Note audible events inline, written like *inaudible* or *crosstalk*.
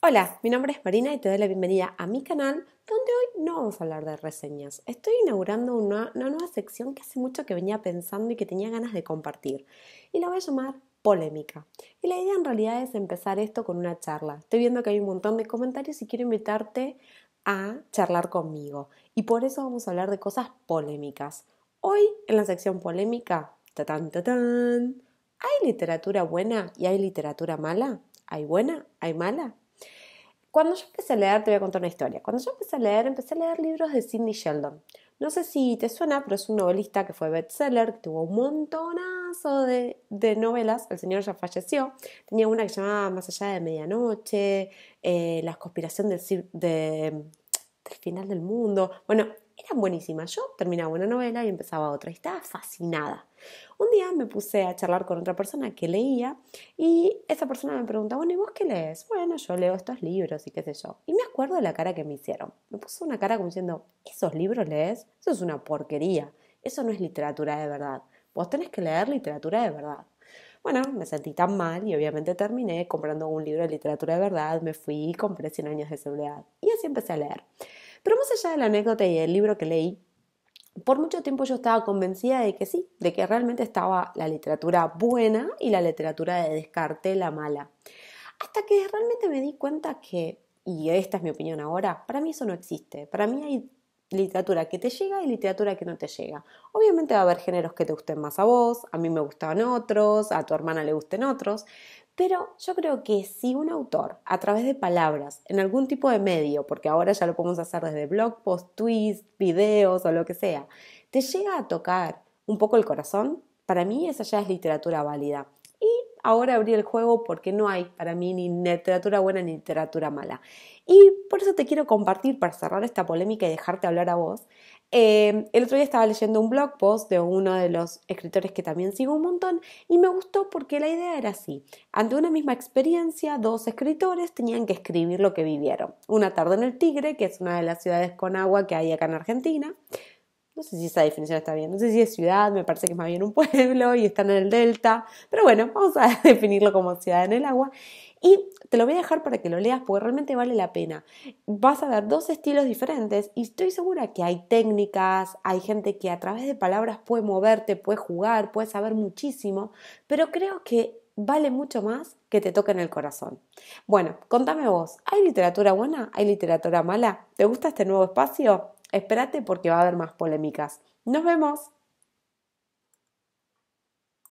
Hola, mi nombre es Marina y te doy la bienvenida a mi canal donde hoy no vamos a hablar de reseñas. Estoy inaugurando una, nueva sección que hace mucho que venía pensando y que tenía ganas de compartir y la voy a llamar polémica. Y la idea en realidad es empezar esto con una charla. Estoy viendo que hay un montón de comentarios y quiero invitarte a charlar conmigo y por eso vamos a hablar de cosas polémicas. Hoy en la sección polémica, ta-tan. ¿hay literatura buena y hay literatura mala? ¿Hay buena? ¿Hay mala? Cuando yo empecé a leer, te voy a contar una historia. Cuando yo empecé a leer, empecé a leer libros de Sidney Sheldon. No sé si te suena, pero es un novelista que fue bestseller, que tuvo un montonazo de, novelas. El señor ya falleció. Tenía una que se llamaba Más allá de medianoche, eh, La conspiración del, de, del final del mundo. Bueno, eran buenísimas. Yo terminaba una novela y empezaba otra y estaba fascinada. Un día me puse a charlar con otra persona que leía y esa persona me pregunta, bueno, ¿y vos qué lees? Bueno, yo leo estos libros y qué sé yo. Y me acuerdo de la cara que me hicieron. Me puso una cara como diciendo, ¿esos libros lees? Eso es una porquería. Eso no es literatura de verdad. Vos tenés que leer literatura de verdad. Bueno, me sentí tan mal y obviamente terminé comprando un libro de literatura de verdad, me fui y compré 100 años de soledad. Y así empecé a leer. Pero más allá de la anécdota y del libro que leí, por mucho tiempo yo estaba convencida de que sí, de que realmente estaba la literatura buena y la literatura de descarte, la mala. Hasta que realmente me di cuenta que, y esta es mi opinión ahora, para mí eso no existe. Para mí hay literatura que te llega y literatura que no te llega. Obviamente va a haber géneros que te gusten más a vos, a mí me gustaban otros, a tu hermana le gusten otros, pero yo creo que si un autor, a través de palabras, en algún tipo de medio, porque ahora ya lo podemos hacer desde blog post, tweets, videos o lo que sea, te llega a tocar un poco el corazón, para mí esa ya es literatura válida ahora abrí el juego porque no hay para mí ni literatura buena ni literatura mala. Y por eso te quiero compartir, para cerrar esta polémica y dejarte hablar a vos, eh, el otro día estaba leyendo un blog post de uno de los escritores que también sigo un montón y me gustó porque la idea era así. Ante una misma experiencia, dos escritores tenían que escribir lo que vivieron. Una tarde en el Tigre, que es una de las ciudades con agua que hay acá en Argentina, no sé si esa definición está bien, no sé si es ciudad, me parece que es más bien un pueblo y están en el delta, pero bueno, vamos a *laughs* definirlo como ciudad en el agua. Y te lo voy a dejar para que lo leas porque realmente vale la pena. Vas a ver dos estilos diferentes y estoy segura que hay técnicas, hay gente que a través de palabras puede moverte, puede jugar, puede saber muchísimo, pero creo que vale mucho más que te en el corazón. Bueno, contame vos, ¿hay literatura buena? ¿Hay literatura mala? ¿Te gusta este nuevo espacio? espérate porque va a haber más polémicas. Nos vemos.